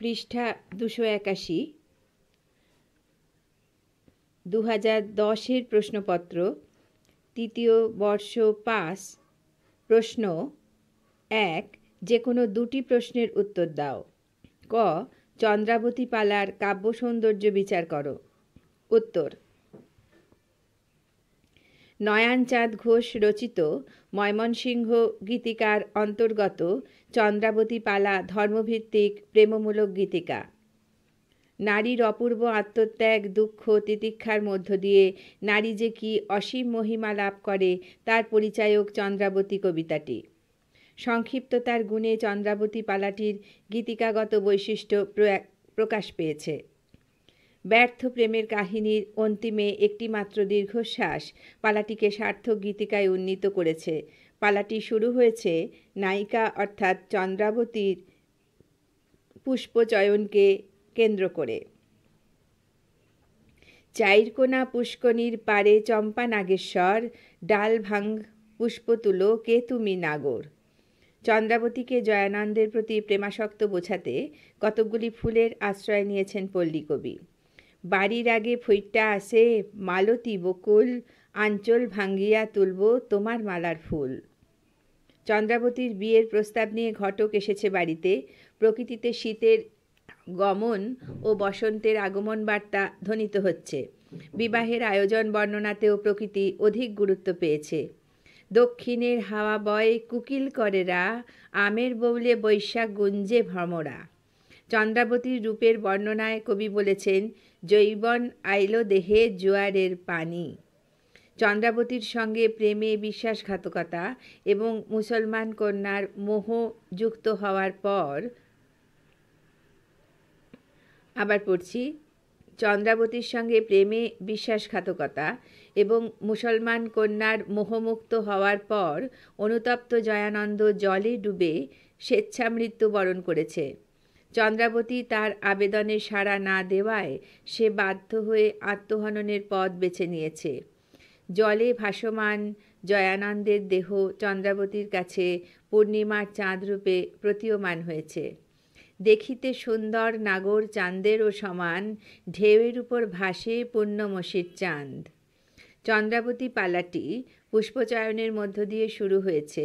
পৃষ্ঠা দুশো একাশি দু হাজার দশের প্রশ্নপত্র তৃতীয় বর্ষ পাস প্রশ্ন এক যে কোনো দুটি প্রশ্নের উত্তর দাও ক চন্দ্রাবতী পালার কাব্য সৌন্দর্য বিচার করো উত্তর নয়ানচাঁদ ঘোষ রচিত ময়মনসিংহ গীতিকার অন্তর্গত চন্দ্রাবতী পালা ধর্মভিত্তিক প্রেমমূলক গীতিকা নারীর অপূর্ব আত্মত্যাগ দুঃখ তিতিক্ষার মধ্য দিয়ে নারী যে কি অসীম মহিমা লাভ করে তার পরিচায়ক চন্দ্রাবতী কবিতাটি সংক্ষিপ্ততার গুণে চন্দ্রাবতী পালাটির গীতিকাগত বৈশিষ্ট্য প্রকাশ পেয়েছে ব্যর্থ প্রেমের কাহিনীর অন্তিমে একটি মাত্র দীর্ঘশ্বাস পালাটিকে সার্থক গীতিকায় উন্নীত করেছে পালাটি শুরু হয়েছে নায়িকা অর্থাৎ চন্দ্রাবতীর পুষ্পচয়নকে কেন্দ্র করে চাইরকোনা পুষ্কনির পারে চম্পা নাগেশ্বর ডাল ভাঙ পুষ্প তুলো কে তুমি নাগর চন্দ্রাবতীকে জয়ানন্দের প্রতি প্রেমাসক্ত বোঝাতে কতকগুলি ফুলের আশ্রয় নিয়েছেন পল্লী কবি বাড়ির আগে ফৈটটা আসে মালতী বকুল আঞ্চল ভাঙ্গিয়া তুলব তোমার মালার ফুল চন্দ্রাবতীর বিয়ের প্রস্তাব নিয়ে ঘটক এসেছে বাড়িতে প্রকৃতিতে শীতের গমন ও বসন্তের আগমন বার্তা ধ্বনিত হচ্ছে বিবাহের আয়োজন বর্ণনাতেও প্রকৃতি অধিক গুরুত্ব পেয়েছে দক্ষিণের হাওয়া বয় কুকিল করেরা আমের বৌলে বৈশাখ গুঞ্জে ভ্রমরা চন্দ্রাবতীর রূপের বর্ণনায় কবি বলেছেন জৈবন আইল দেহে জোয়ারের পানি চন্দ্রাবতীর সঙ্গে প্রেমে বিশ্বাসঘাতকতা এবং মুসলমান কন্যার মোহ যুক্ত হওয়ার পর আবার পড়ছি চন্দ্রাবতীর সঙ্গে প্রেমে বিশ্বাসঘাতকতা এবং মুসলমান কন্যার মোহমুক্ত হওয়ার পর অনুতপ্ত জয়ানন্দ জলে ডুবে স্বেচ্ছামৃত্যু বরণ করেছে চন্দ্রাবতী তার আবেদনে সাড়া না দেওয়ায় সে বাধ্য হয়ে আত্মহননের পথ বেছে নিয়েছে জলে ভাসমান জয়ানন্দের দেহ চন্দ্রাবতীর কাছে পূর্ণিমার চাঁদরূপে প্রতীয়মান হয়েছে দেখিতে সুন্দর নাগর চাঁদেরও সমান ঢেউয়ের উপর ভাসে পূর্ণমসির চাঁদ চন্দ্রাবতী পালাটি পুষ্পচয়নের মধ্য দিয়ে শুরু হয়েছে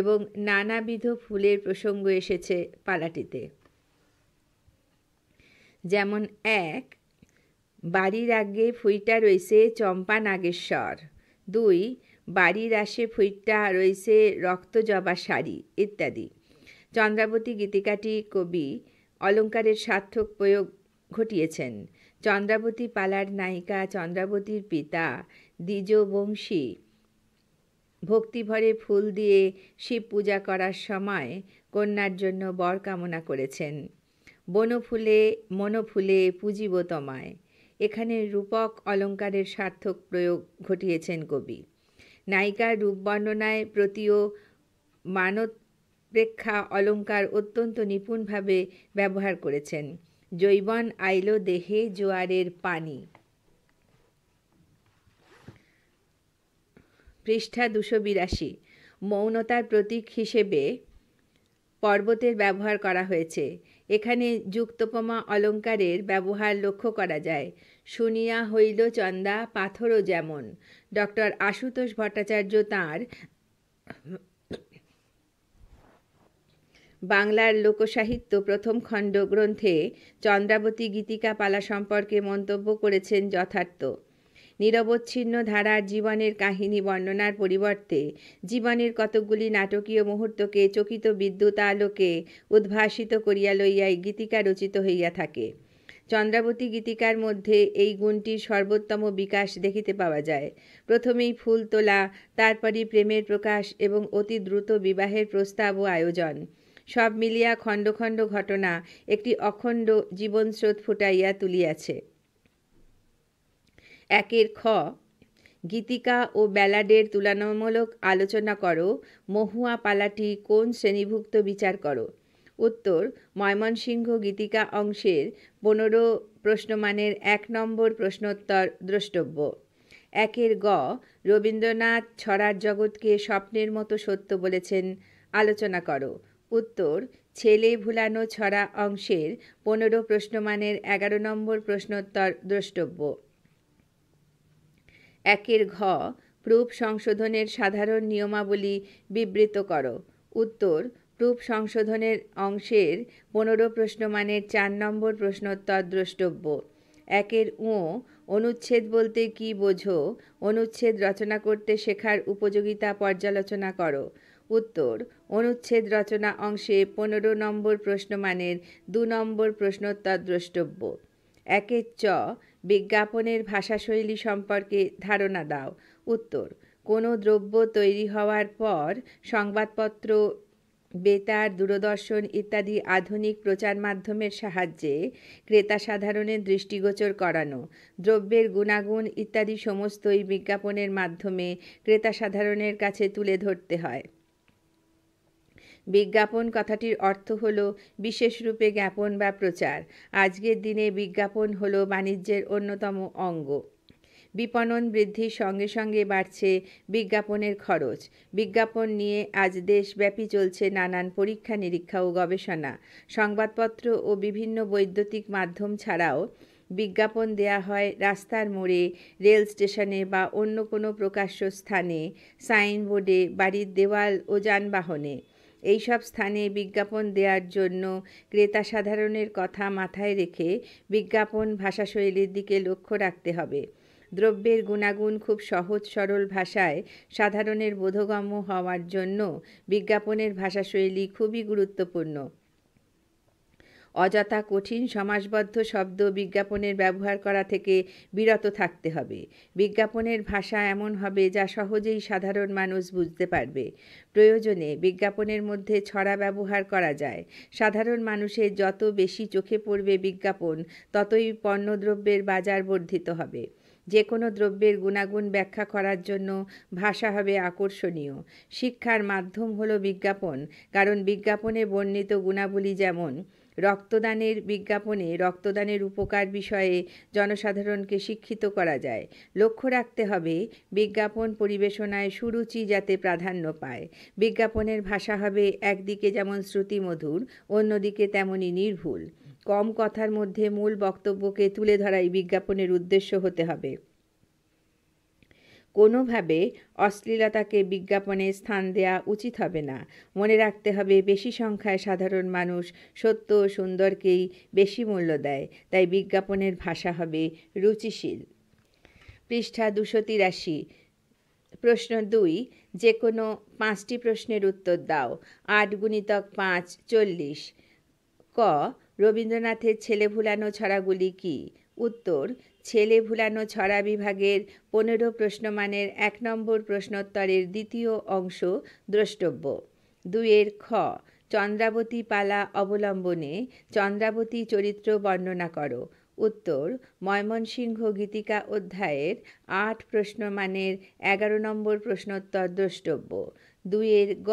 এবং নানাবিধ ফুলের প্রসঙ্গ এসেছে পালাটিতে যেমন এক বাড়ির আগে ফুইটা রয়েছে চম্পা নাগেশ্বর দুই বাড়ির আসে ফুইটা রয়েছে রক্তজবা শাড়ি ইত্যাদি চন্দ্রাবতী গীতিকাটি কবি অলঙ্কারের সার্থক প্রয়োগ ঘটিয়েছেন চন্দ্রাবতী পালার নায়িকা চন্দ্রাবতীর পিতা দ্বিজবংশী ভক্তিভরে ফুল দিয়ে শিব পূজা করার সময় কন্যার জন্য বর কামনা করেছেন বনফুলে মনফুলে পুজিব তমায় এখানে রূপক অলঙ্কারের সার্থক প্রয়োগ ঘটিয়েছেন কবি নায়িকার রূপ বর্ণনায় প্রতিও মানত প্রেক্ষা অলঙ্কার অত্যন্ত নিপুণভাবে ব্যবহার করেছেন জৈবন আইল দেহে জোয়ারের পানি পৃষ্ঠা দুশো বিরাশি মৌনতার প্রতীক হিসেবে পর্বতের ব্যবহার করা হয়েছে এখানে যুক্তপমা অলঙ্কারের ব্যবহার লক্ষ্য করা যায় শুনিয়া হইল চন্দা পাথরও যেমন ডক্টর আশুতোষ ভট্টাচার্য তাঁর বাংলার লোকসাহিত্য প্রথম খণ্ড গ্রন্থে চন্দ্রাবতী গীতিকা পালা সম্পর্কে মন্তব্য করেছেন যথার্থ নিরবচ্ছিন্ন ধারার জীবনের কাহিনী বর্ণনার পরিবর্তে জীবনের কতকগুলি নাটকীয় মুহূর্তকে চকিত বিদ্যুৎ আলোকে উদ্ভাসিত করিয়া লইয়াই গীতিকা রচিত হইয়া থাকে চন্দ্রাবতী গীতিকার মধ্যে এই গুণটির সর্বোত্তম বিকাশ দেখিতে পাওয়া যায় প্রথমেই ফুল তোলা তারপরই প্রেমের প্রকাশ এবং অতি দ্রুত বিবাহের প্রস্তাব ও আয়োজন সব মিলিয়া খণ্ড খণ্ড ঘটনা একটি অখণ্ড জীবনস্রোত ফুটাইয়া তুলিয়াছে একের খ গীতিকা ও ব্যালাডের তুলনামূলক আলোচনা করো মহুয়া পালাটি কোন শ্রেণীভুক্ত বিচার করো উত্তর ময়মনসিংহ গীতিকা অংশের পনেরো প্রশ্নমানের এক নম্বর প্রশ্নোত্তর দ্রষ্টব্য একের গ রবীন্দ্রনাথ ছড়ার জগৎকে স্বপ্নের মতো সত্য বলেছেন আলোচনা করো উত্তর ছেলে ভুলানো ছড়া অংশের পনেরো প্রশ্নমানের এগারো নম্বর প্রশ্নোত্তর দ্রষ্টব্য একের ঘ প্রুফ সংশোধনের সাধারণ নিয়মাবলী বিবৃত করো উত্তর প্রুফ সংশোধনের অংশের পনেরো প্রশ্নমানের চার নম্বর প্রশ্নোত্তর দ্রষ্টব্য একের উঁ অনুচ্ছেদ বলতে কি বোঝো অনুচ্ছেদ রচনা করতে শেখার উপযোগিতা পর্যালোচনা করো উত্তর অনুচ্ছেদ রচনা অংশে পনেরো নম্বর প্রশ্নমানের দু নম্বর প্রশ্নোত্তর দ্রষ্টব্য একের চ বিজ্ঞাপনের ভাষাশৈলী সম্পর্কে ধারণা দাও উত্তর কোনো দ্রব্য তৈরি হওয়ার পর সংবাদপত্র বেতার দূরদর্শন ইত্যাদি আধুনিক প্রচার মাধ্যমের সাহায্যে ক্রেতা সাধারণের দৃষ্টিগোচর করানো দ্রব্যের গুণাগুণ ইত্যাদি সমস্তই বিজ্ঞাপনের মাধ্যমে ক্রেতা সাধারণের কাছে তুলে ধরতে হয় বিজ্ঞাপন কথাটির অর্থ হল বিশেষরূপে জ্ঞাপন বা প্রচার আজকের দিনে বিজ্ঞাপন হল বাণিজ্যের অন্যতম অঙ্গ বিপণন বৃদ্ধির সঙ্গে সঙ্গে বাড়ছে বিজ্ঞাপনের খরচ বিজ্ঞাপন নিয়ে আজ দেশব্যাপী চলছে নানান পরীক্ষা নিরীক্ষা ও গবেষণা সংবাদপত্র ও বিভিন্ন বৈদ্যুতিক মাধ্যম ছাড়াও বিজ্ঞাপন দেয়া হয় রাস্তার মোড়ে রেল স্টেশনে বা অন্য কোনো প্রকাশ্য স্থানে সাইনবোর্ডে বাড়ির দেওয়াল ও যানবাহনে এইসব স্থানে বিজ্ঞাপন দেওয়ার জন্য ক্রেতা সাধারণের কথা মাথায় রেখে বিজ্ঞাপন ভাষাশৈলীর দিকে লক্ষ্য রাখতে হবে দ্রব্যের গুণাগুণ খুব সহজ সরল ভাষায় সাধারণের বোধগম্য হওয়ার জন্য বিজ্ঞাপনের ভাষাশৈলী খুবই গুরুত্বপূর্ণ অযথা কঠিন সমাসবদ্ধ শব্দ বিজ্ঞাপনের ব্যবহার করা থেকে বিরত থাকতে হবে বিজ্ঞাপনের ভাষা এমন হবে যা সহজেই সাধারণ মানুষ বুঝতে পারবে প্রয়োজনে বিজ্ঞাপনের মধ্যে ছড়া ব্যবহার করা যায় সাধারণ মানুষের যত বেশি চোখে পড়বে বিজ্ঞাপন ততই পণ্যদ্রব্যের বাজার বর্ধিত হবে যে কোনো দ্রব্যের গুণাগুণ ব্যাখ্যা করার জন্য ভাষা হবে আকর্ষণীয় শিক্ষার মাধ্যম হলো বিজ্ঞাপন কারণ বিজ্ঞাপনে বর্ণিত গুণাবলী যেমন রক্তদানের বিজ্ঞাপনে রক্তদানের উপকার বিষয়ে জনসাধারণকে শিক্ষিত করা যায় লক্ষ্য রাখতে হবে বিজ্ঞাপন পরিবেশনায় সুরুচি যাতে প্রাধান্য পায় বিজ্ঞাপনের ভাষা হবে একদিকে যেমন শ্রুতিমধুর অন্যদিকে তেমনি নির্ভুল কম কথার মধ্যে মূল বক্তব্যকে তুলে ধরাই বিজ্ঞাপনের উদ্দেশ্য হতে হবে কোনোভাবে অশ্লীলতাকে বিজ্ঞাপনে স্থান দেয়া উচিত হবে না মনে রাখতে হবে বেশি সংখ্যায় সাধারণ মানুষ সত্য ও সুন্দরকেই বেশি মূল্য দেয় তাই বিজ্ঞাপনের ভাষা হবে রুচিশীল পৃষ্ঠা দুশো তিরাশি প্রশ্ন দুই যে কোনো পাঁচটি প্রশ্নের উত্তর দাও আট গুণিতক পাঁচ চল্লিশ ক রবীন্দ্রনাথের ছেলে ভুলানো ছড়াগুলি কী উত্তর ছেলে ভুলানো ছড়া বিভাগের পনেরো প্রশ্নমানের এক নম্বর প্রশ্নোত্তরের দ্বিতীয় অংশ দ্রষ্টব্য দুয়ের খ চন্দ্রাবতী পালা অবলম্বনে চন্দ্রাবতী চরিত্র বর্ণনা করো উত্তর ময়মনসিংহ গীতিকা অধ্যায়ের আট প্রশ্নমানের এগারো নম্বর প্রশ্নোত্তর দ্রষ্টব্য দুয়ের গ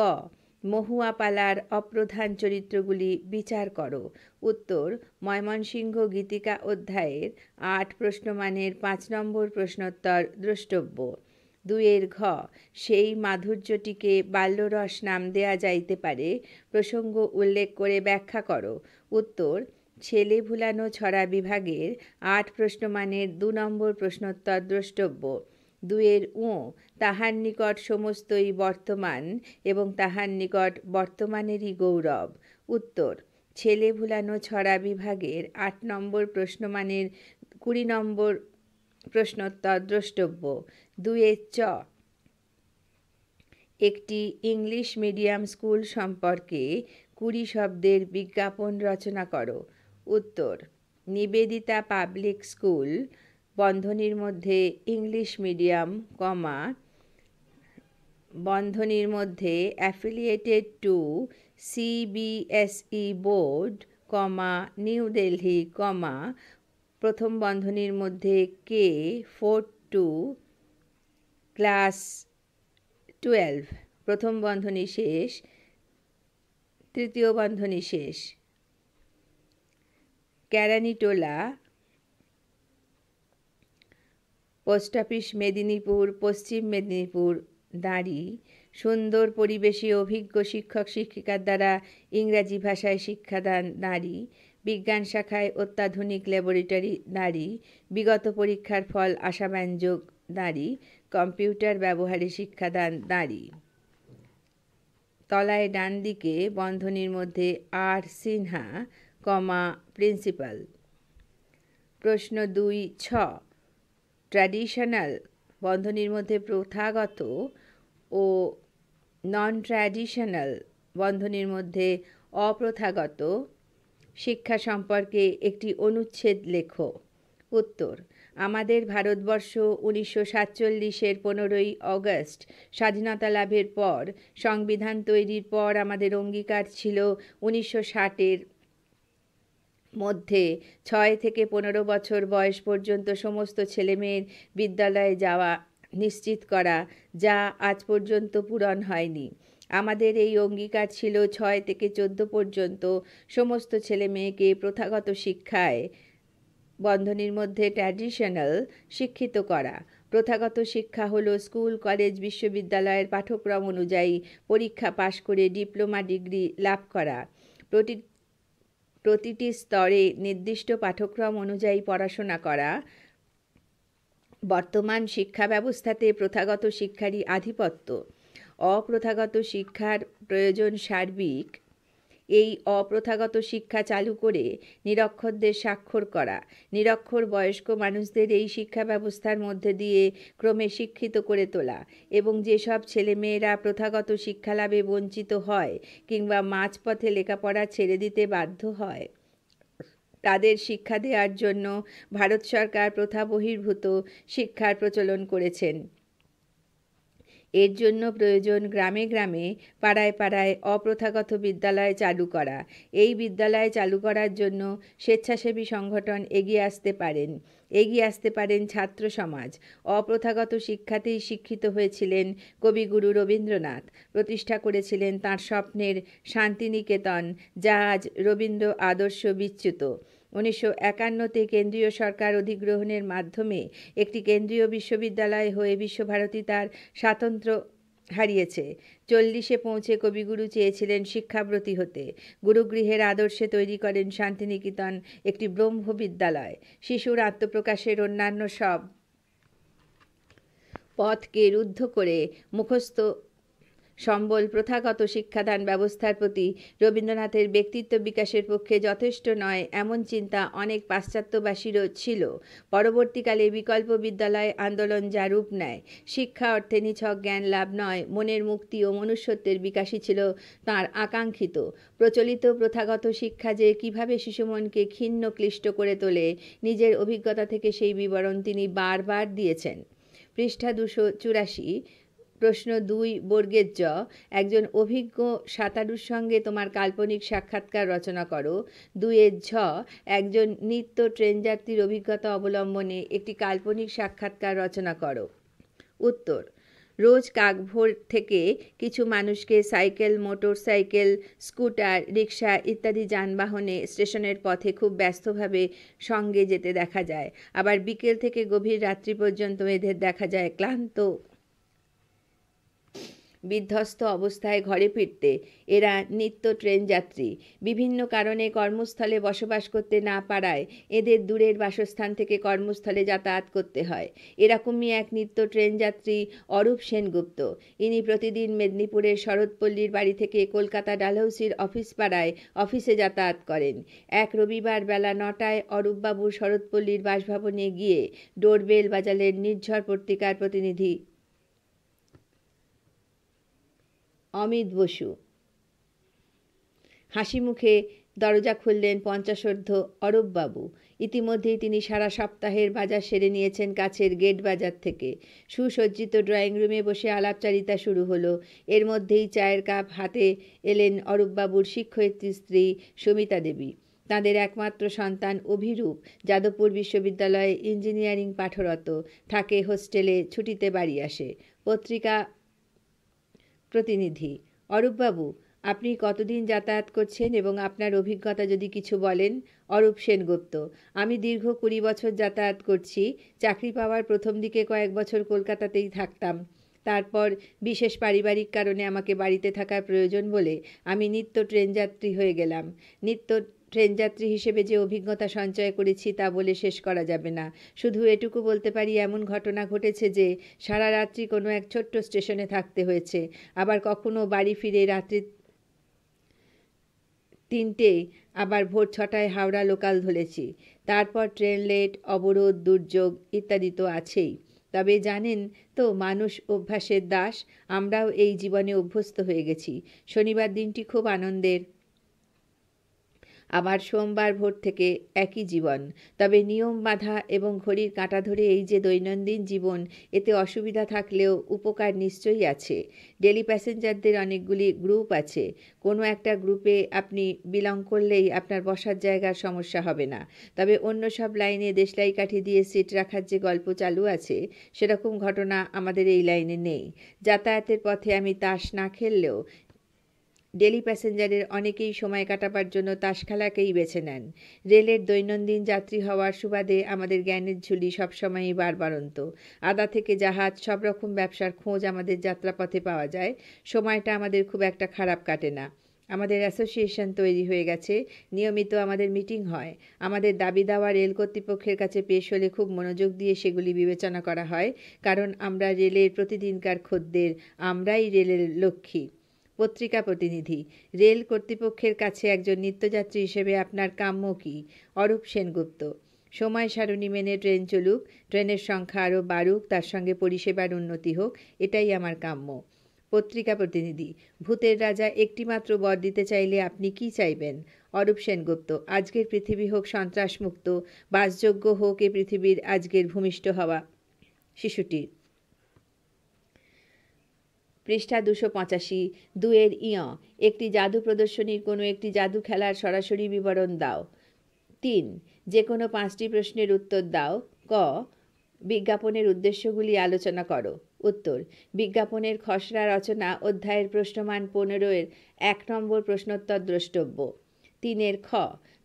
মহুয়াপালার অপ্রধান চরিত্রগুলি বিচার করো উত্তর ময়মনসিংহ গীতিকা অধ্যায়ের আট প্রশ্নমানের পাঁচ নম্বর প্রশ্নোত্তর দ্রষ্টব্য দুয়ের ঘ সেই মাধুর্যটিকে বাল্যরস নাম দেয়া যাইতে পারে প্রসঙ্গ উল্লেখ করে ব্যাখ্যা করো উত্তর ছেলে ভুলানো ছড়া বিভাগের আট প্রশ্নমানের দু নম্বর প্রশ্নোত্তর দ্রষ্টব্য দুয়ের উ তাহার নিকট সমস্তই বর্তমান এবং তাহার নিকট বর্তমানেরই গৌরব উত্তর ছেলে ভুলানো ছড়া বিভাগের আট নম্বর প্রশ্নমানের কুড়ি নম্বর প্রশ্নোত্তর দ্রষ্টব্য দুয়ের চ একটি ইংলিশ মিডিয়াম স্কুল সম্পর্কে কুড়ি শব্দের বিজ্ঞাপন রচনা করো উত্তর নিবেদিতা পাবলিক স্কুল বন্ধনীর মধ্যে ইংলিশ মিডিয়াম কমা বন্ধনীর মধ্যে affiliated to CBSE board comma new Delhi comma প্রথম বন্ধনীর মধ্যে K four to class twelve প্রথম বন্ধনী শেষ তৃতীয় বন্ধনী শেষ ক্যারানিটোলা পোস্ট অফিস মেদিনীপুর পশ্চিম মেদিনীপুর দাঁড়ি সুন্দর পরিবেশে অভিজ্ঞ শিক্ষক শিক্ষিকার দ্বারা ইংরাজি ভাষায় শিক্ষাদান দাড়ি বিজ্ঞান শাখায় অত্যাধুনিক ল্যাবরেটরি দাড়ি বিগত পরীক্ষার ফল আশাব্যঞ্জক দাড়ি কম্পিউটার ব্যবহারে শিক্ষাদান দাড়ি তলায় ডান দিকে বন্ধনীর মধ্যে আর সিনহা কমা প্রিন্সিপাল প্রশ্ন দুই ছ ট্র্যাডিশনাল বন্ধনীর মধ্যে প্রথাগত ও নন ট্র্যাডিশনাল বন্ধনীর মধ্যে অপ্রথাগত শিক্ষা সম্পর্কে একটি অনুচ্ছেদ লেখ উত্তর আমাদের ভারতবর্ষ উনিশশো সাতচল্লিশের পনেরোই অগস্ট স্বাধীনতা লাভের পর সংবিধান তৈরির পর আমাদের অঙ্গীকার ছিল উনিশশো ষাটের মধ্যে ছয় থেকে পনেরো বছর বয়স পর্যন্ত সমস্ত ছেলেমেয়ের বিদ্যালয়ে যাওয়া নিশ্চিত করা যা আজ পর্যন্ত পূরণ হয়নি আমাদের এই অঙ্গীকার ছিল ছয় থেকে চোদ্দ পর্যন্ত সমস্ত ছেলে মেয়েকে প্রথাগত শিক্ষায় বন্ধনীর মধ্যে ট্র্যাডিশনাল শিক্ষিত করা প্রথাগত শিক্ষা হলো স্কুল কলেজ বিশ্ববিদ্যালয়ের পাঠক্রম অনুযায়ী পরীক্ষা পাশ করে ডিপ্লোমা ডিগ্রি লাভ করা প্রতি প্রতিটি স্তরে নির্দিষ্ট পাঠ্যক্রম অনুযায়ী পড়াশোনা করা বর্তমান শিক্ষা ব্যবস্থাতে প্রথাগত শিক্ষারই আধিপত্য অপ্রথাগত শিক্ষার প্রয়োজন সার্বিক এই অপ্রথাগত শিক্ষা চালু করে নিরক্ষরদের স্বাক্ষর করা নিরক্ষর বয়স্ক মানুষদের এই শিক্ষা ব্যবস্থার মধ্যে দিয়ে ক্রমে শিক্ষিত করে তোলা এবং যেসব ছেলেমেয়েরা প্রথাগত শিক্ষালাভে বঞ্চিত হয় কিংবা মাঝপথে লেখাপড়া ছেড়ে দিতে বাধ্য হয় তাদের শিক্ষা দেওয়ার জন্য ভারত সরকার প্রথা বহির্ভূত শিক্ষার প্রচলন করেছেন এর জন্য প্রয়োজন গ্রামে গ্রামে পাড়ায় পাড়ায় অপ্রথাগত বিদ্যালয় চালু করা এই বিদ্যালয় চালু করার জন্য স্বেচ্ছাসেবী সংগঠন এগিয়ে আসতে পারেন এগিয়ে আসতে পারেন ছাত্র সমাজ অপ্রথাগত শিক্ষাতেই শিক্ষিত হয়েছিলেন কবিগুরু রবীন্দ্রনাথ প্রতিষ্ঠা করেছিলেন তাঁর স্বপ্নের শান্তিনিকেতন যা আজ রবীন্দ্র আদর্শ বিচ্যুত উনিশশো একান্নতে কেন্দ্রীয় সরকার অধিগ্রহণের মাধ্যমে একটি কেন্দ্রীয় বিশ্ববিদ্যালয় হয়ে বিশ্বভারতী তার স্বাতন্ত্র্য হারিয়েছে চল্লিশে পৌঁছে কবিগুরু চেয়েছিলেন শিক্ষাব্রতী হতে গুরুগৃহের আদর্শে তৈরি করেন শান্তিনিকেতন একটি ব্রহ্ম বিদ্যালয় শিশুর আত্মপ্রকাশের অন্যান্য সব পথকে রুদ্ধ করে মুখস্থ সম্বল প্রথাগত শিক্ষাদান ব্যবস্থার প্রতি রবীন্দ্রনাথের ব্যক্তিত্ব বিকাশের পক্ষে যথেষ্ট নয় এমন চিন্তা অনেক পাশ্চাত্যবাসীরও ছিল পরবর্তীকালে বিকল্প বিদ্যালয় আন্দোলন যা রূপ নেয় শিক্ষা অর্থে নিছক জ্ঞান লাভ নয় মনের মুক্তি ও মনুষ্যত্বের বিকাশই ছিল তার আকাঙ্ক্ষিত প্রচলিত প্রথাগত শিক্ষা যে কিভাবে শিশুমনকে ক্ষিন্ন ক্লিষ্ট করে তোলে নিজের অভিজ্ঞতা থেকে সেই বিবরণ তিনি বারবার দিয়েছেন পৃষ্ঠা দুশো চুরাশি প্রশ্ন দুই বর্গের জ একজন অভিজ্ঞ সাঁতারুর সঙ্গে তোমার কাল্পনিক সাক্ষাৎকার রচনা করো দুয়ের ঝ একজন নিত্য ট্রেনযাত্রীর অভিজ্ঞতা অবলম্বনে একটি কাল্পনিক সাক্ষাৎকার রচনা করো উত্তর রোজ কাকভোর থেকে কিছু মানুষকে সাইকেল মোটর সাইকেল স্কুটার রিক্সা ইত্যাদি যানবাহনে স্টেশনের পথে খুব ব্যস্তভাবে সঙ্গে যেতে দেখা যায় আবার বিকেল থেকে গভীর রাত্রি পর্যন্ত এদের দেখা যায় ক্লান্ত বিধ্বস্ত অবস্থায় ঘরে ফিরতে এরা নিত্য ট্রেন যাত্রী বিভিন্ন কারণে কর্মস্থলে বসবাস করতে না পারায় এদের দূরের বাসস্থান থেকে কর্মস্থলে যাতায়াত করতে হয় এরকমই এক নিত্য ট্রেন যাত্রী অরূপ সেনগুপ্ত ইনি প্রতিদিন মেদিনীপুরের শরৎপল্লীর বাড়ি থেকে কলকাতা ডালহৌসির অফিস পাড়ায় অফিসে যাতায়াত করেন এক রবিবার বেলা নটায় অরূপবাবু শরৎপল্লীর বাসভবনে গিয়ে ডোরবেল বাজালের নির্ঝর পত্রিকার প্রতিনিধি অমিত বসু হাসি মুখে দরজা খুললেন পঞ্চাশর্ধ অরববাবু ইতিমধ্যেই তিনি সারা সপ্তাহের বাজার সেরে নিয়েছেন কাছের গেট বাজার থেকে সুসজ্জিত ড্রয়িং রুমে বসে আলাপচারিতা শুরু হলো এর মধ্যেই চায়ের কাপ হাতে এলেন অরূপবাবুর শিক্ষয়িত্রী স্ত্রী সুমিতা দেবী তাদের একমাত্র সন্তান অভিরূপ যাদবপুর বিশ্ববিদ্যালয়ে ইঞ্জিনিয়ারিং পাঠরত থাকে হোস্টেলে ছুটিতে বাড়ি আসে পত্রিকা প্রতিনিধি অরূপবাবু আপনি কতদিন যাতায়াত করছেন এবং আপনার অভিজ্ঞতা যদি কিছু বলেন অরূপ সেনগুপ্ত আমি দীর্ঘ কুড়ি বছর যাতায়াত করছি চাকরি পাওয়ার প্রথম দিকে কয়েক বছর কলকাতাতেই থাকতাম তারপর বিশেষ পারিবারিক কারণে আমাকে বাড়িতে থাকার প্রয়োজন বলে আমি নিত্য ট্রেন যাত্রী হয়ে গেলাম নিত্য ট্রেনযাত্রী হিসেবে যে অভিজ্ঞতা সঞ্চয় করেছি তা বলে শেষ করা যাবে না শুধু এটুকু বলতে পারি এমন ঘটনা ঘটেছে যে সারা রাত্রি কোনো এক ছোট্ট স্টেশনে থাকতে হয়েছে আবার কখনো বাড়ি ফিরে রাত্রি তিনটে আবার ভোর ছটায় হাওড়া লোকাল ধরেছি তারপর ট্রেন লেট অবরোধ দুর্যোগ ইত্যাদি তো আছেই তবে জানেন তো মানুষ অভ্যাসের দাস আমরাও এই জীবনে অভ্যস্ত হয়ে গেছি শনিবার দিনটি খুব আনন্দের আমার সোমবার ভোর থেকে একই জীবন তবে নিয়ম বাধা এবং ঘড়ির কাঁটা ধরে এই যে দৈনন্দিন জীবন এতে অসুবিধা থাকলেও উপকার নিশ্চয়ই আছে ডেলি প্যাসেঞ্জারদের অনেকগুলি গ্রুপ আছে কোনো একটা গ্রুপে আপনি বিলং করলেই আপনার বসার জায়গার সমস্যা হবে না তবে অন্য সব লাইনে দেশলাই কাঠি দিয়ে সিট রাখার যে গল্প চালু আছে সেরকম ঘটনা আমাদের এই লাইনে নেই যাতায়াতের পথে আমি তাস না খেললেও ডেলি প্যাসেঞ্জারের অনেকেই সময় কাটাবার জন্য তাস খেলাকেই বেছে নেন রেলের দৈনন্দিন যাত্রী হওয়ার সুবাদে আমাদের জ্ঞানের ঝুলি সবসময়ই বারবারন্ত আদা থেকে জাহাজ সব রকম ব্যবসার খোঁজ আমাদের যাত্রাপথে পাওয়া যায় সময়টা আমাদের খুব একটা খারাপ কাটে না আমাদের অ্যাসোসিয়েশন তৈরি হয়ে গেছে নিয়মিত আমাদের মিটিং হয় আমাদের দাবি দাওয়া রেল কর্তৃপক্ষের কাছে পেশ হলে খুব মনোযোগ দিয়ে সেগুলি বিবেচনা করা হয় কারণ আমরা রেলের প্রতিদিনকার খদ্দের আমরাই রেলের লক্ষ্মী পত্রিকা প্রতিনিধি রেল কর্তৃপক্ষের কাছে একজন নিত্যযাত্রী হিসেবে আপনার কাম্য কী অরূপ সেনগুপ্ত সময় সারণী মেনে ট্রেন চলুক ট্রেনের সংখ্যা আরও বাড়ুক তার সঙ্গে পরিষেবার উন্নতি হোক এটাই আমার কাম্য পত্রিকা প্রতিনিধি ভূতের রাজা একটিমাত্র বর দিতে চাইলে আপনি কি চাইবেন অরূপ সেনগুপ্ত আজকের পৃথিবী হোক সন্ত্রাসমুক্ত বাসযোগ্য হোক এ পৃথিবীর আজকের ভূমিষ্ঠ হওয়া শিশুটির পৃষ্ঠা দুশো পঁচাশি দুয়ের ইয় একটি জাদু প্রদর্শনীর কোনো একটি জাদু খেলার সরাসরি বিবরণ দাও তিন যে কোনো পাঁচটি প্রশ্নের উত্তর দাও ক বিজ্ঞাপনের উদ্দেশ্যগুলি আলোচনা করো উত্তর বিজ্ঞাপনের খসড়া রচনা অধ্যায়ের প্রশ্নমান পনেরোয়ের এক নম্বর প্রশ্নোত্তর দ্রষ্টব্য তিনের খ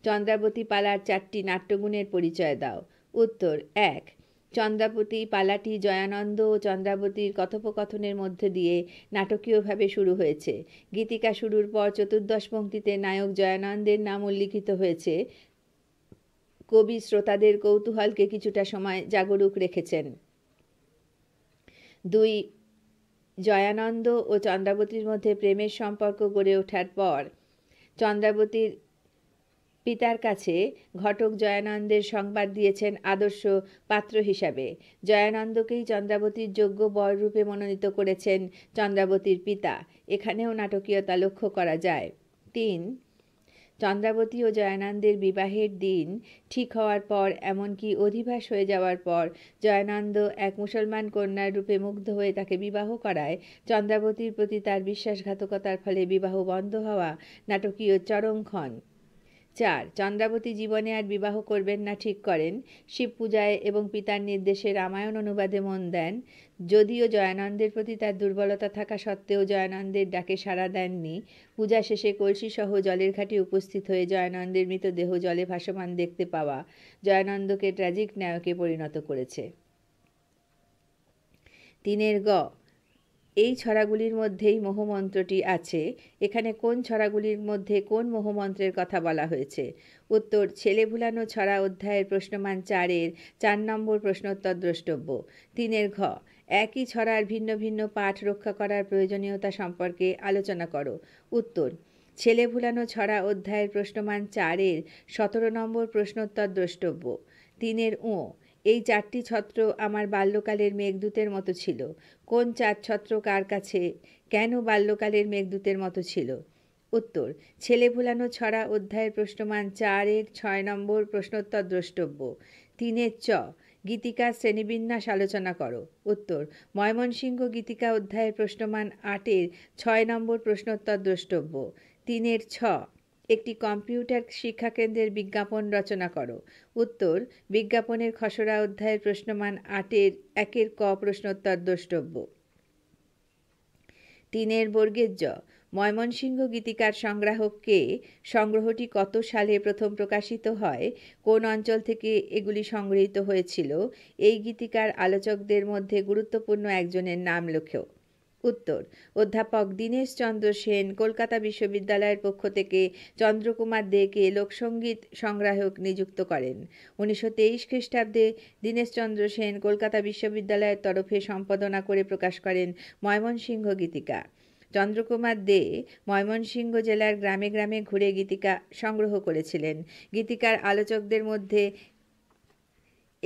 চন্দ্রাবতী পালার চারটি নাট্যগুণের পরিচয় দাও উত্তর এক চন্দ্রাবতী পালাটি জয়ানন্দ ও চন্দ্রাবতীর কথোপকথনের মধ্যে দিয়ে নাটকীয়ভাবে শুরু হয়েছে গীতিকা শুরুর পর চতুর্দশ পঙ্ক্তিতে নায়ক জয়ানন্দের নাম উল্লিখিত হয়েছে কবি শ্রোতাদের কৌতূহলকে কিছুটা সময় জাগরুক রেখেছেন দুই জয়ানন্দ ও চন্দ্রাবতীর মধ্যে প্রেমের সম্পর্ক গড়ে ওঠার পর চন্দ্রাবতীর পিতার কাছে ঘটক জয়ানন্দের সংবাদ দিয়েছেন আদর্শ পাত্র হিসাবে জয়ানন্দকেই চন্দ্রাবতীর যোগ্য বররূপে মনোনীত করেছেন চন্দ্রাবতীর পিতা এখানেও নাটকীয়তা লক্ষ্য করা যায় তিন চন্দ্রাবতী ও জয়ানন্দের বিবাহের দিন ঠিক হওয়ার পর এমনকি অধিবাস হয়ে যাওয়ার পর জয়ানন্দ এক মুসলমান কন্যার রূপে মুগ্ধ হয়ে তাকে বিবাহ করায় চন্দ্রাবতীর প্রতি তার বিশ্বাসঘাতকতার ফলে বিবাহ বন্ধ হওয়া নাটকীয় চরমক্ষণ চার চন্দ্রাবতী জীবনে আর বিবাহ করবেন না ঠিক করেন শিব পূজায় এবং পিতার নির্দেশে রামায়ণ অনুবাদে মন দেন যদিও জয়ানন্দের প্রতি তার দুর্বলতা থাকা সত্ত্বেও জয়ানন্দের ডাকে সাড়া দেননি পূজা শেষে কলসিসহ জলের ঘাটে উপস্থিত হয়ে জয়ানন্দের মৃতদেহ জলে ভাসমান দেখতে পাওয়া জয়ানন্দকে ট্র্যাজিক নায়কে পরিণত করেছে তিনের গ এই ছড়াগুলির মধ্যেই মোহমন্ত্রটি আছে এখানে কোন ছড়াগুলির মধ্যে কোন মোহমন্ত্রের কথা বলা হয়েছে উত্তর ছেলে ভুলানো ছড়া অধ্যায়ের প্রশ্নমান চারের চার নম্বর প্রশ্নোত্তর দ্রষ্টব্য তিনের ঘ একই ছড়ার ভিন্ন ভিন্ন পাঠ রক্ষা করার প্রয়োজনীয়তা সম্পর্কে আলোচনা করো উত্তর ছেলে ভুলানো ছড়া অধ্যায়ের প্রশ্নমান চারের সতেরো নম্বর প্রশ্নোত্তর দ্রষ্টব্য তিনের ও এই চারটি ছত্র আমার বাল্যকালের মেঘদূতের মতো ছিল কোন চার ছত্র কার কাছে কেন বাল্যকালের মেঘদূতের মতো ছিল উত্তর ছেলে ভুলানো ছড়া অধ্যায়ের প্রশ্নমান চারের ছয় নম্বর প্রশ্নোত্তর দ্রষ্টব্য তিনের চ গীতিকা শ্রেণীবিন্যাস আলোচনা করো উত্তর ময়মনসিংহ গীতিকা অধ্যায়ের প্রশ্নমান আটের ছয় নম্বর প্রশ্নোত্তর দ্রষ্টব্য তিনের ছ একটি কম্পিউটার শিক্ষাকেন্দ্রের বিজ্ঞাপন রচনা করো উত্তর বিজ্ঞাপনের খসড়া অধ্যায়ের প্রশ্নমান আটের একের ক প্রশ্নোত্তর দ্রষ্টব্য তিনের বর্গের জ ময়মনসিংহ গীতিকার সংগ্রাহককে সংগ্রহটি কত সালে প্রথম প্রকাশিত হয় কোন অঞ্চল থেকে এগুলি সংগৃহীত হয়েছিল এই গীতিকার আলোচকদের মধ্যে গুরুত্বপূর্ণ একজনের নাম লেখেও উত্তর অধ্যাপক দীনেশ চন্দ্র সেন কলকাতা বিশ্ববিদ্যালয়ের পক্ষ থেকে চন্দ্রকুমার দেকে লোকসঙ্গীত সংগ্রাহক নিযুক্ত করেন উনিশশো তেইশ খ্রিস্টাব্দে চন্দ্র সেন কলকাতা বিশ্ববিদ্যালয়ের তরফে সম্পাদনা করে প্রকাশ করেন ময়মনসিংহ গীতিকা চন্দ্রকুমার দে ময়মনসিংহ জেলার গ্রামে গ্রামে ঘুরে গীতিকা সংগ্রহ করেছিলেন গীতিকার আলোচকদের মধ্যে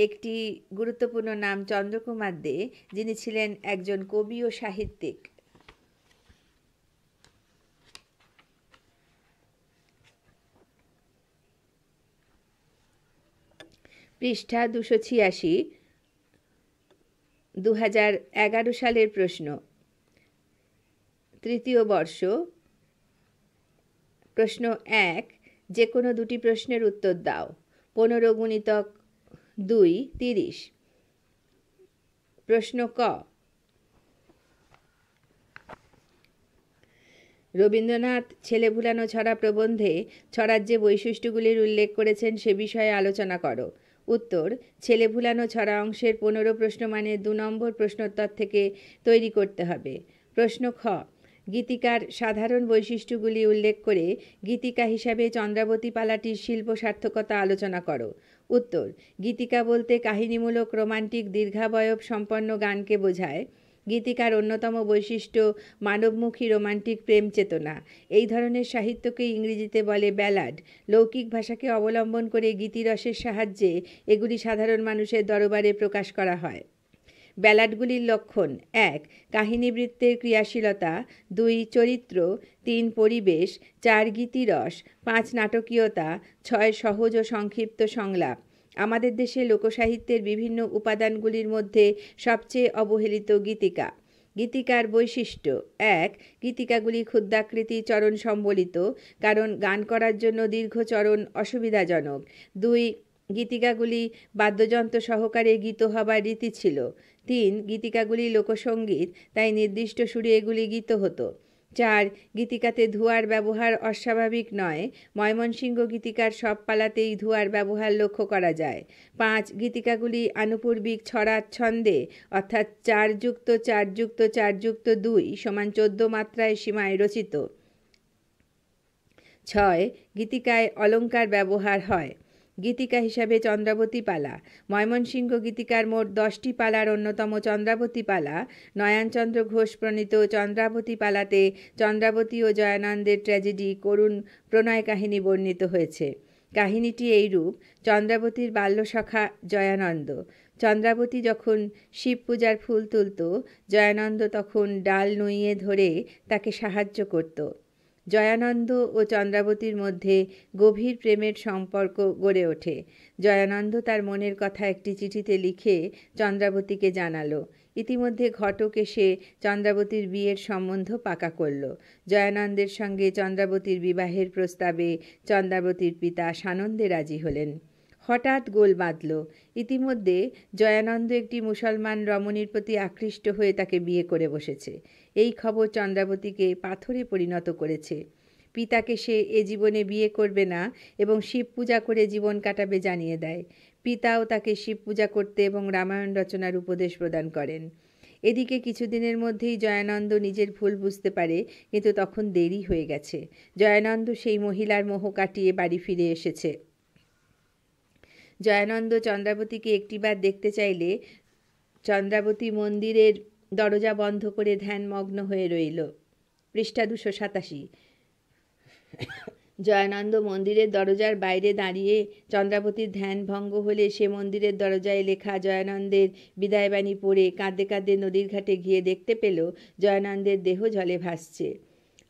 একটি গুরুত্বপূর্ণ নাম চন্দ্রকুমার দে যিনি ছিলেন একজন কবি ও সাহিত্যিক পৃষ্ঠা দুশো ছিয়াশি দু এগারো সালের প্রশ্ন তৃতীয় বর্ষ প্রশ্ন এক যে কোনো দুটি প্রশ্নের উত্তর দাও পনেরো গুণিতক দুই তিরিশ প্রশ্ন ক রবীন্দ্রনাথ ছেলে ভুলানো ছড়া প্রবন্ধে ছড়ার যে বৈশিষ্ট্যগুলির উল্লেখ করেছেন সে বিষয়ে আলোচনা করো উত্তর ছেলে ভুলানো ছড়া অংশের পনেরো প্রশ্ন মানে দু নম্বর প্রশ্নোত্তর থেকে তৈরি করতে হবে প্রশ্ন খ গীতিকার সাধারণ বৈশিষ্ট্যগুলি উল্লেখ করে গীতিকা হিসাবে চন্দ্রাবতী পালাটির শিল্প সার্থকতা আলোচনা করো উত্তর গীতিকা বলতে কাহিনীমূলক রোমান্টিক দীর্ঘাবয়ব সম্পন্ন গানকে বোঝায় গীতিকার অন্যতম বৈশিষ্ট্য মানবমুখী রোমান্টিক প্রেম চেতনা এই ধরনের সাহিত্যকে ইংরেজিতে বলে ব্যালাড লৌকিক ভাষাকে অবলম্বন করে গীতিরসের সাহায্যে এগুলি সাধারণ মানুষের দরবারে প্রকাশ করা হয় ব্যালাটগুলির লক্ষণ এক কাহিনীবৃত্তের ক্রিয়াশীলতা দুই চরিত্র তিন পরিবেশ চার গীতিরস পাঁচ নাটকীয়তা ছয় সহজ ও সংক্ষিপ্ত সংলাপ আমাদের দেশে লোকসাহিত্যের বিভিন্ন উপাদানগুলির মধ্যে সবচেয়ে অবহেলিত গীতিকা গীতিকার বৈশিষ্ট্য এক গীতিকাগুলি ক্ষুদ্রাকৃতি চরণ সম্বলিত কারণ গান করার জন্য দীর্ঘ চরণ অসুবিধাজনক দুই গীতিকাগুলি বাদ্যযন্ত্র সহকারে গীত হবার রীতি ছিল তিন গীতিকাগুলি লোকসঙ্গীত তাই নির্দিষ্ট সুরে এগুলি গীত হতো চার গীতিকাতে ধোয়ার ব্যবহার অস্বাভাবিক নয় ময়মনসিংহ গীতিকার সব পালাতেই ধোয়ার ব্যবহার লক্ষ্য করা যায় পাঁচ গীতিকাগুলি আনুপূর্বিক ছড়ার ছন্দে অর্থাৎ চারযুক্ত চারযুক্ত চারযুক্ত দুই সমান চোদ্দ মাত্রায় সীমায় রচিত ছয় গীতিকায় অলঙ্কার ব্যবহার হয় গীতিকা হিসাবে চন্দ্রাবতী পালা ময়মনসিংহ গীতিকার মোট দশটি পালার অন্যতম চন্দ্রাবতী পালা নয়নচন্দ্র ঘোষ প্রণীত চন্দ্রাবতী পালাতে চন্দ্রাবতী ও জয়ানন্দের ট্র্যাজেডি করুণ প্রণয় কাহিনী বর্ণিত হয়েছে কাহিনীটি এইরূপ চন্দ্রাবতীর বাল্যসখা জয়ানন্দ চন্দ্রাবতী যখন শিব পূজার ফুল তুলত জয়ানন্দ তখন ডাল নুইয়ে ধরে তাকে সাহায্য করত জয়ানন্দ ও চন্দ্রাবতীর মধ্যে গভীর প্রেমের সম্পর্ক গড়ে ওঠে জয়ানন্দ তার মনের কথা একটি চিঠিতে লিখে চন্দ্রাবতীকে জানালো ইতিমধ্যে ঘটক এসে চন্দ্রাবতীর বিয়ের সম্বন্ধ পাকা করল জয়ানন্দের সঙ্গে চন্দ্রাবতীর বিবাহের প্রস্তাবে চন্দ্রাবতীর পিতা সানন্দে রাজি হলেন হঠাৎ গোল বাঁধল ইতিমধ্যে জয়ানন্দ একটি মুসলমান রমণীর প্রতি আকৃষ্ট হয়ে তাকে বিয়ে করে বসেছে এই খবর চন্দ্রাবতীকে পাথরে পরিণত করেছে পিতাকে সে এ জীবনে বিয়ে করবে না এবং শিব পূজা করে জীবন কাটাবে জানিয়ে দেয় পিতাও তাকে শিব পূজা করতে এবং রামায়ণ রচনার উপদেশ প্রদান করেন এদিকে কিছুদিনের মধ্যেই জয়ানন্দ নিজের ভুল বুঝতে পারে কিন্তু তখন দেরি হয়ে গেছে জয়ানন্দ সেই মহিলার মোহ কাটিয়ে বাড়ি ফিরে এসেছে জয়ানন্দ চন্দ্রাবতীকে একটিবার দেখতে চাইলে চন্দ্রাবতী মন্দিরের দরজা বন্ধ করে ধ্যানমগ্ন হয়ে রইল পৃষ্ঠা দুশো সাতাশি জয়ানন্দ মন্দিরের দরজার বাইরে দাঁড়িয়ে চন্দ্রাবতীর ধ্যান ভঙ্গ হলে সে মন্দিরের দরজায় লেখা জয়ানন্দের বিদায়বাণী পড়ে কাঁদে কাঁদে নদীর ঘাটে গিয়ে দেখতে পেল জয়ানন্দের দেহ জলে ভাসছে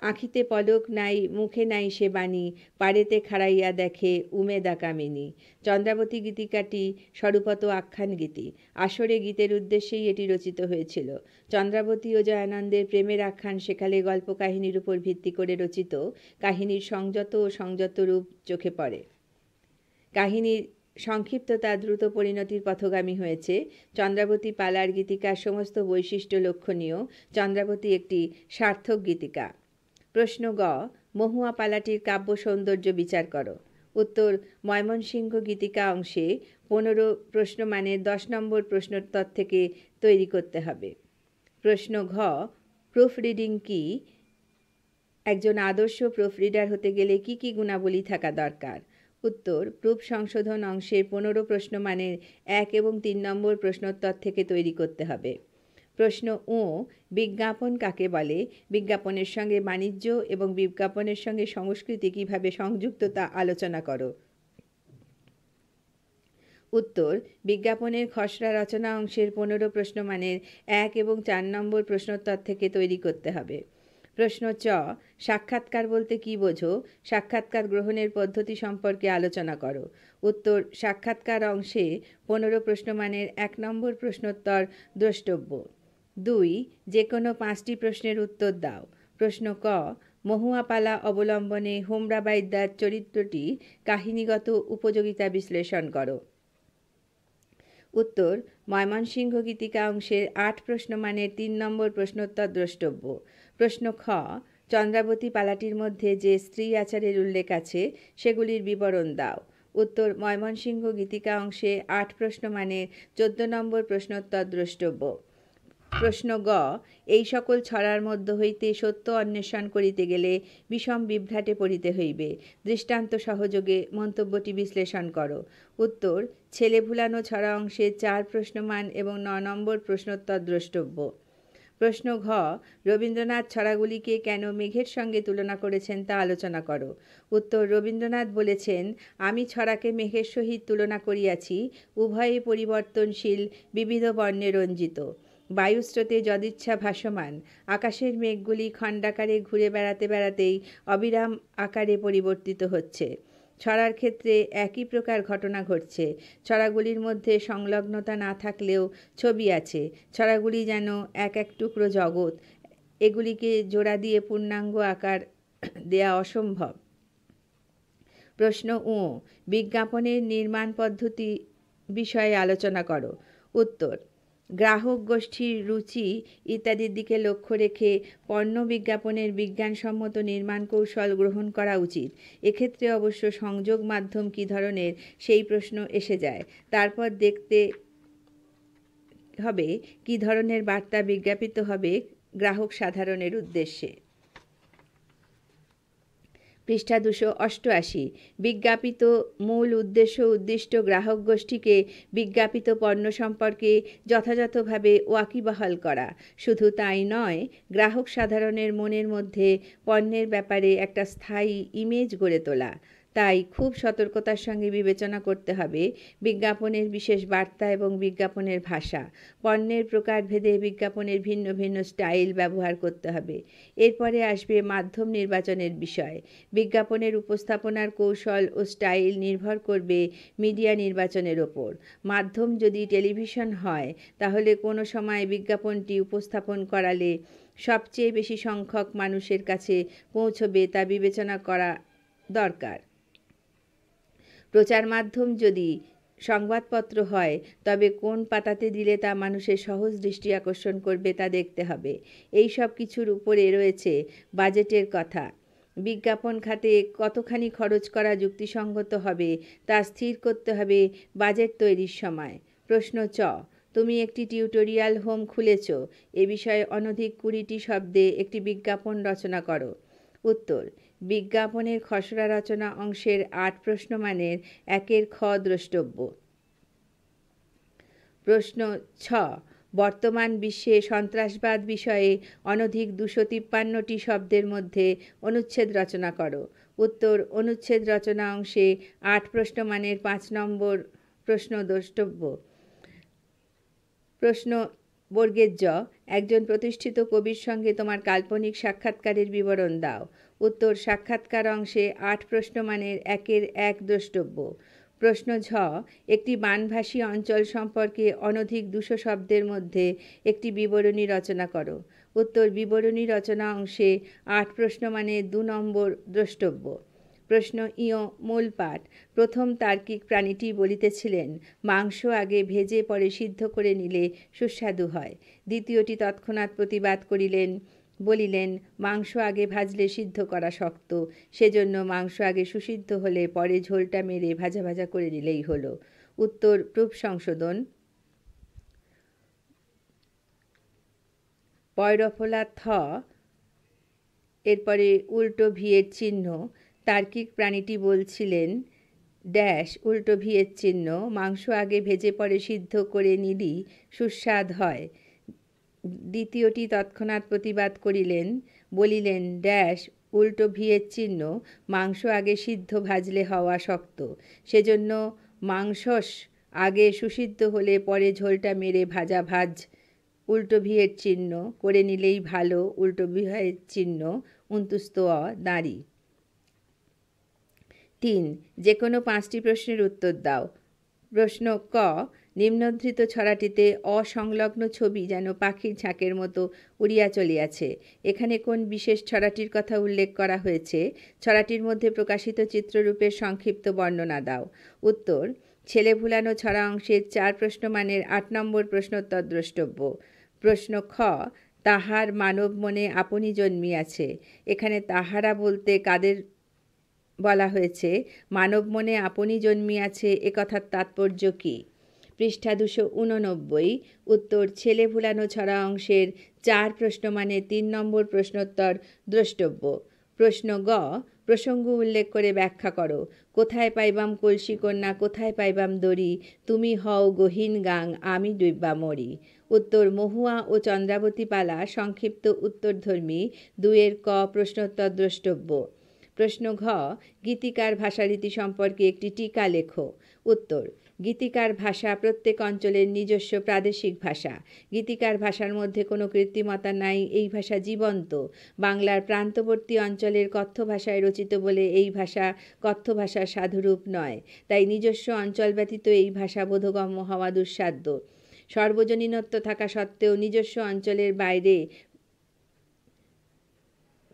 আঁখিতে পলক নাই মুখে নাই সে বাণী পাড়েতে খাড়াইয়া দেখে উমেদা কামিনী চন্দ্রাবতী গীতিকাটি স্বরূপত আখ্যান গীতি আসরে গীতের উদ্দেশ্যেই এটি রচিত হয়েছিল চন্দ্রাবতী ও জয়ানন্দের প্রেমের আখ্যান সেকালে গল্প কাহিনীর উপর ভিত্তি করে রচিত কাহিনীর সংযত ও সংযত রূপ চোখে পড়ে কাহিনীর সংক্ষিপ্ততা দ্রুত পরিণতির পথগামী হয়েছে চন্দ্রাবতী পালার গীতিকার সমস্ত বৈশিষ্ট্য লক্ষণীয় চন্দ্রাবতী একটি সার্থক গীতিকা প্রশ্ন গ মহুয়া পালাটির কাব্য সৌন্দর্য বিচার করো উত্তর ময়মনসিংহ গীতিকা অংশে পনেরো প্রশ্ন মানে দশ নম্বর প্রশ্নোত্তর থেকে তৈরি করতে হবে প্রশ্ন ঘ প্রুফ রিডিং কি একজন আদর্শ প্রুফ রিডার হতে গেলে কি কি গুণাবলী থাকা দরকার উত্তর প্রুফ সংশোধন অংশের পনেরো প্রশ্ন মানে এক এবং তিন নম্বর প্রশ্নোত্তর থেকে তৈরি করতে হবে প্রশ্ন ও বিজ্ঞাপন কাকে বলে বিজ্ঞাপনের সঙ্গে বাণিজ্য এবং বিজ্ঞাপনের সঙ্গে সংস্কৃতি কিভাবে সংযুক্ত তা আলোচনা করো উত্তর বিজ্ঞাপনের খসড়া রচনা অংশের পনেরো প্রশ্নমানের এক এবং চার নম্বর প্রশ্নোত্তর থেকে তৈরি করতে হবে প্রশ্ন চ সাক্ষাৎকার বলতে কি বোঝো সাক্ষাৎকার গ্রহণের পদ্ধতি সম্পর্কে আলোচনা করো উত্তর সাক্ষাৎকার অংশে পনেরো প্রশ্নমানের এক নম্বর প্রশ্নোত্তর দ্রষ্টব্য দুই যে কোনো পাঁচটি প্রশ্নের উত্তর দাও প্রশ্ন ক মহুয়াপালা অবলম্বনে হোমরা বাইদ্যার চরিত্রটি কাহিনীগত উপযোগিতা বিশ্লেষণ করো উত্তর ময়মনসিংহ গীতিকা অংশের আট প্রশ্ন মানের তিন নম্বর প্রশ্নোত্তর দ্রষ্টব্য প্রশ্ন খ চন্দ্রাবতী পালাটির মধ্যে যে স্ত্রী আচারের উল্লেখ আছে সেগুলির বিবরণ দাও উত্তর ময়মনসিংহ গীতিকা অংশে আট প্রশ্ন মানের চোদ্দ নম্বর প্রশ্নোত্তর দ্রষ্টব্য প্রশ্ন গ এই সকল ছড়ার মধ্য হইতে সত্য অন্বেষণ করিতে গেলে বিষম বিভ্রাটে পড়িতে হইবে দৃষ্টান্ত সহযোগে মন্তব্যটি বিশ্লেষণ করো উত্তর ছেলে ভুলানো ছড়া অংশে চার প্রশ্নমান এবং ন নম্বর প্রশ্নোত্তর দ্রষ্টব্য প্রশ্ন ঘ রবীন্দ্রনাথ ছড়াগুলিকে কেন মেঘের সঙ্গে তুলনা করেছেন তা আলোচনা করো উত্তর রবীন্দ্রনাথ বলেছেন আমি ছড়াকে মেঘের সহিত তুলনা করিয়াছি উভয়ে পরিবর্তনশীল বিবিধ বর্ণে রঞ্জিত বায়ুস্রোতে যদিচ্ছা ভাসমান আকাশের মেঘগুলি খণ্ডাকারে ঘুরে বেড়াতে বেড়াতেই অবিরাম আকারে পরিবর্তিত হচ্ছে ছড়ার ক্ষেত্রে একই প্রকার ঘটনা ঘটছে ছড়াগুলির মধ্যে সংলগ্নতা না থাকলেও ছবি আছে ছড়াগুলি যেন এক এক টুকরো জগৎ এগুলিকে জোড়া দিয়ে পূর্ণাঙ্গ আকার দেয়া অসম্ভব প্রশ্ন ও বিজ্ঞাপনের নির্মাণ পদ্ধতি বিষয়ে আলোচনা করো উত্তর গ্রাহক গোষ্ঠীর রুচি ইত্যাদির দিকে লক্ষ্য রেখে পণ্য বিজ্ঞাপনের বিজ্ঞানসম্মত নির্মাণ কৌশল গ্রহণ করা উচিত এক্ষেত্রে অবশ্য সংযোগ মাধ্যম কী ধরনের সেই প্রশ্ন এসে যায় তারপর দেখতে হবে কী ধরনের বার্তা বিজ্ঞাপিত হবে গ্রাহক সাধারণের উদ্দেশ্যে পৃষ্ঠা দুশো অষ্টআশি বিজ্ঞাপিত মূল উদ্দেশ্য উদ্দিষ্ট গ্রাহক গোষ্ঠীকে বিজ্ঞাপিত পণ্য সম্পর্কে যথাযথভাবে ওয়াকিবহাল করা শুধু তাই নয় গ্রাহক সাধারণের মনের মধ্যে পণ্যের ব্যাপারে একটা স্থায়ী ইমেজ গড়ে তোলা তাই খুব সতর্কতার সঙ্গে বিবেচনা করতে হবে বিজ্ঞাপনের বিশেষ বার্তা এবং বিজ্ঞাপনের ভাষা পণ্যের প্রকারভেদে বিজ্ঞাপনের ভিন্ন ভিন্ন স্টাইল ব্যবহার করতে হবে এরপরে আসবে মাধ্যম নির্বাচনের বিষয় বিজ্ঞাপনের উপস্থাপনার কৌশল ও স্টাইল নির্ভর করবে মিডিয়া নির্বাচনের ওপর মাধ্যম যদি টেলিভিশন হয় তাহলে কোনো সময় বিজ্ঞাপনটি উপস্থাপন করালে সবচেয়ে বেশি সংখ্যক মানুষের কাছে পৌঁছবে তা বিবেচনা করা দরকার প্রচার মাধ্যম যদি সংবাদপত্র হয় তবে কোন পাতাতে দিলে তা মানুষের সহজ দৃষ্টি আকর্ষণ করবে তা দেখতে হবে এই সব কিছুর উপরে রয়েছে বাজেটের কথা বিজ্ঞাপন খাতে কতখানি খরচ করা যুক্তিসঙ্গত হবে তা স্থির করতে হবে বাজেট তৈরির সময় প্রশ্ন চ তুমি একটি টিউটোরিয়াল হোম খুলেছ এ বিষয়ে অনধিক কুড়িটি শব্দে একটি বিজ্ঞাপন রচনা করো উত্তর বিজ্ঞাপনের খসড়া রচনা অংশের আট প্রশ্নমানের একের খ দ্রষ্টব্য প্রশ্ন ছ বর্তমান বিশ্বে সন্ত্রাসবাদ বিষয়ে অনধিক দুশো তিপ্পান্নটি শব্দের মধ্যে অনুচ্ছেদ রচনা করো উত্তর অনুচ্ছেদ রচনা অংশে আট প্রশ্নমানের পাঁচ নম্বর প্রশ্ন দ্রষ্টব্য প্রশ্ন বর্গের জ একজন প্রতিষ্ঠিত কবির সঙ্গে তোমার কাল্পনিক সাক্ষাৎকারের বিবরণ দাও উত্তর সাক্ষাৎকার অংশে আট প্রশ্নমানের একের এক দ্রষ্টব্য প্রশ্ন ঝ একটি বানভাষী অঞ্চল সম্পর্কে অনধিক দুশো শব্দের মধ্যে একটি বিবরণী রচনা করো উত্তর বিবরণী রচনা অংশে আট প্রশ্নমানের দু নম্বর দ্রষ্টব্য প্রশ্ন ইয় মূল পাঠ প্রথম তার্কিক প্রাণীটি বলিতেছিলেন মাংস আগে ভেজে পরে সিদ্ধ করে নিলে সুস্বাদু হয় দ্বিতীয়টি তৎক্ষণাৎ প্রতিবাদ করিলেন বলিলেন মাংস আগে ভাজলে সিদ্ধ করা শক্ত সেজন্য মাংস আগে সুসিদ্ধ হলে পরে ঝোলটা মেরে ভাজা ভাজা করে নিলেই হলো উত্তর প্রূপ সংশোধন পয়রফলা থ এরপরে উল্টো ভিয়ের চিহ্ন তার্কিক প্রাণীটি বলছিলেন ড্যাশ উল্টো ভিয়ের চিহ্ন মাংস আগে ভেজে পরে সিদ্ধ করে নিলি সুস্বাদ হয় দ্বিতীয়টি তৎক্ষণাৎ প্রতিবাদ করিলেন বলিলেন ড্যাশ উল্টো ভিয়ের চিহ্ন মাংস আগে সিদ্ধ ভাজলে হওয়া শক্ত সেজন্য মাংসস আগে সুসিদ্ধ হলে পরে ঝোলটা মেরে ভাজা ভাজ উল্টো ভিয়ের চিহ্ন করে নিলেই ভালো উল্টো ভিয়ের চিহ্ন অন্তুস্ত দাঁড়ি তিন যে কোনো পাঁচটি প্রশ্নের উত্তর দাও প্রশ্ন ক নিম্নধৃত ছড়াটিতে অসংলগ্ন ছবি যেন পাখির ঝাঁকের মতো উড়িয়া চলিয়াছে এখানে কোন বিশেষ ছড়াটির কথা উল্লেখ করা হয়েছে ছড়াটির মধ্যে প্রকাশিত চিত্ররূপের সংক্ষিপ্ত বর্ণনা দাও উত্তর ছেলে ভুলানো ছড়া অংশের চার প্রশ্নমানের আট নম্বর প্রশ্নোত্তর দ্রষ্টব্য প্রশ্ন খ তাহার মানব মনে আপনি জন্মিয়াছে এখানে তাহারা বলতে কাদের বলা হয়েছে মানব মনে আপনি জন্মিয়াছে একথার তাৎপর্য কী পৃষ্ঠা দুশো উননব্বই উত্তর ছেলে ভুলানো ছড়া অংশের চার প্রশ্ন মানে তিন নম্বর প্রশ্নোত্তর দ্রষ্টব্য প্রশ্ন গ প্রসঙ্গ উল্লেখ করে ব্যাখ্যা করো কোথায় পাইবাম কলসি কন্যা কোথায় পাইবাম দড়ি তুমি হও গহীন গাং আমি ডুইব্বা মরি উত্তর মহুয়া ও চন্দ্রাবতী পালা সংক্ষিপ্ত উত্তরধর্মী দুয়ের ক প্রশ্নোত্তর দ্রষ্টব্য প্রশ্ন ঘ গীতিকার ভাষারীতি সম্পর্কে একটি টিকা লেখো উত্তর গীতিকার ভাষা প্রত্যেক অঞ্চলের নিজস্ব প্রাদেশিক ভাষা গীতিকার ভাষার মধ্যে কোনো কৃত্রিমতা নাই এই ভাষা জীবন্ত বাংলার প্রান্তবর্তী অঞ্চলের কথ্য ভাষায় রচিত বলে এই ভাষা কথ্য ভাষার সাধুরূপ নয় তাই নিজস্ব অঞ্চল ব্যতীত এই ভাষা বোধগম্য হওয়া দুঃসাধ্য সর্বজনীনত্ব থাকা সত্ত্বেও নিজস্ব অঞ্চলের বাইরে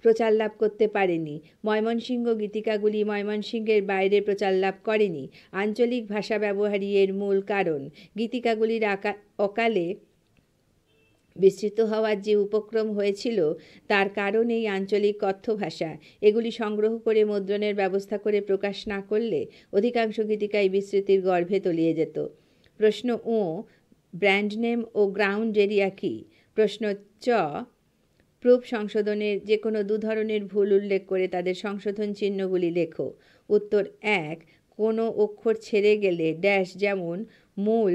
প্রচার লাভ করতে পারেনি ময়মনসিংহ গীতিকাগুলি ময়মনসিংহের বাইরে প্রচার লাভ করেনি আঞ্চলিক ভাষা ব্যবহারই এর মূল কারণ গীতিকাগুলির আকা অকালে বিস্তৃত হওয়ার যে উপক্রম হয়েছিল তার কারণ এই আঞ্চলিক কথ্য ভাষা এগুলি সংগ্রহ করে মুদ্রণের ব্যবস্থা করে প্রকাশ না করলে অধিকাংশ গীতিকাই বিস্তৃতির গর্ভে তলিয়ে যেত প্রশ্ন ও ব্র্যান্ড নেম ও গ্রাউন্ড এরিয়া কি প্রশ্ন চ প্রুফ সংশোধনের যে কোনো দু ধরনের ভুল উল্লেখ করে তাদের সংশোধন চিহ্নগুলি লেখো উত্তর এক কোনো অক্ষর ছেড়ে গেলে ড্যাশ যেমন মূল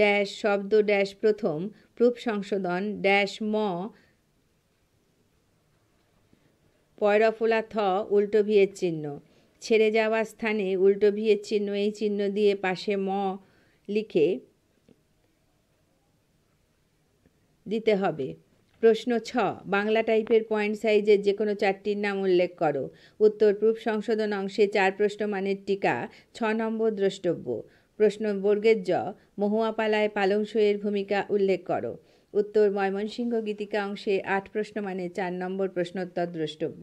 ড্যাশ শব্দ ড্যাশ প্রথম প্রুফ সংশোধন ড্যাশ ম পয়রফোলা থ উল্টো ভিয়ের চিহ্ন ছেড়ে যাওয়া স্থানে উল্টো ভিয়ের চিহ্ন এই চিহ্ন দিয়ে পাশে ম লিখে দিতে হবে প্রশ্ন ছ বাংলা টাইপের পয়েন্ট সাইজের যে কোনো চারটির নাম উল্লেখ করো উত্তর প্রুফ সংশোধন অংশে চার প্রশ্ন মানের টিকা ছ নম্বর দ্রষ্টব্য প্রশ্ন বর্গের জ মহুয়াপালায় পালং শোয়ের ভূমিকা উল্লেখ করো উত্তর ময়মনসিংহ গীতিকা অংশে আট প্রশ্ন মানে চার নম্বর প্রশ্নোত্তর দ্রষ্টব্য